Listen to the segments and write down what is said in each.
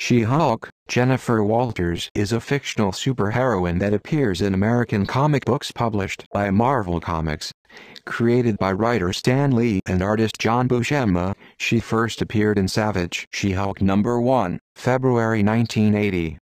She-Hulk, Jennifer Walters is a fictional superheroine that appears in American comic books published by Marvel Comics. Created by writer Stan Lee and artist John Buscema, she first appeared in Savage She-Hulk number 1, February 1980.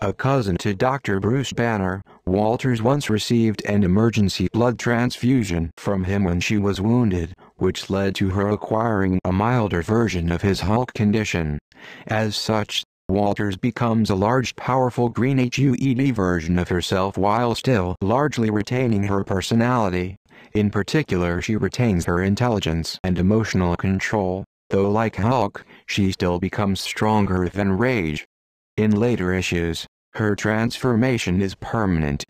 A cousin to Dr. Bruce Banner, Walters once received an emergency blood transfusion from him when she was wounded, which led to her acquiring a milder version of his Hulk condition. As such, Walters becomes a large powerful green HUED version of herself while still largely retaining her personality. In particular she retains her intelligence and emotional control, though like Hulk, she still becomes stronger than Rage. In later issues, her transformation is permanent.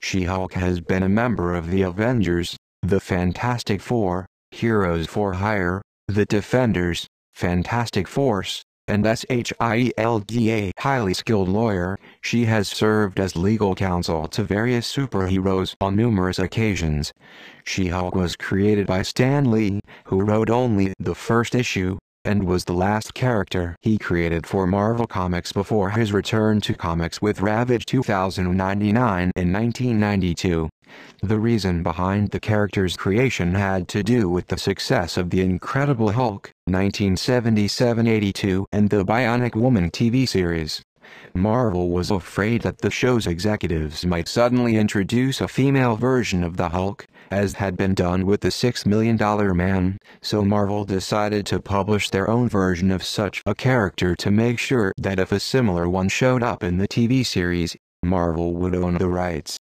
She-Hulk has been a member of the Avengers, the Fantastic Four, Heroes for Hire, the Defenders, Fantastic Force, and SHIELDA highly skilled lawyer, she has served as legal counsel to various superheroes on numerous occasions. She-Hulk was created by Stan Lee, who wrote only the first issue, and was the last character he created for Marvel Comics before his return to comics with Ravage 2099 in 1992. The reason behind the character's creation had to do with the success of The Incredible Hulk, 1977-82 and the Bionic Woman TV series. Marvel was afraid that the show's executives might suddenly introduce a female version of the Hulk, as had been done with the Six Million Dollar Man, so Marvel decided to publish their own version of such a character to make sure that if a similar one showed up in the TV series, Marvel would own the rights.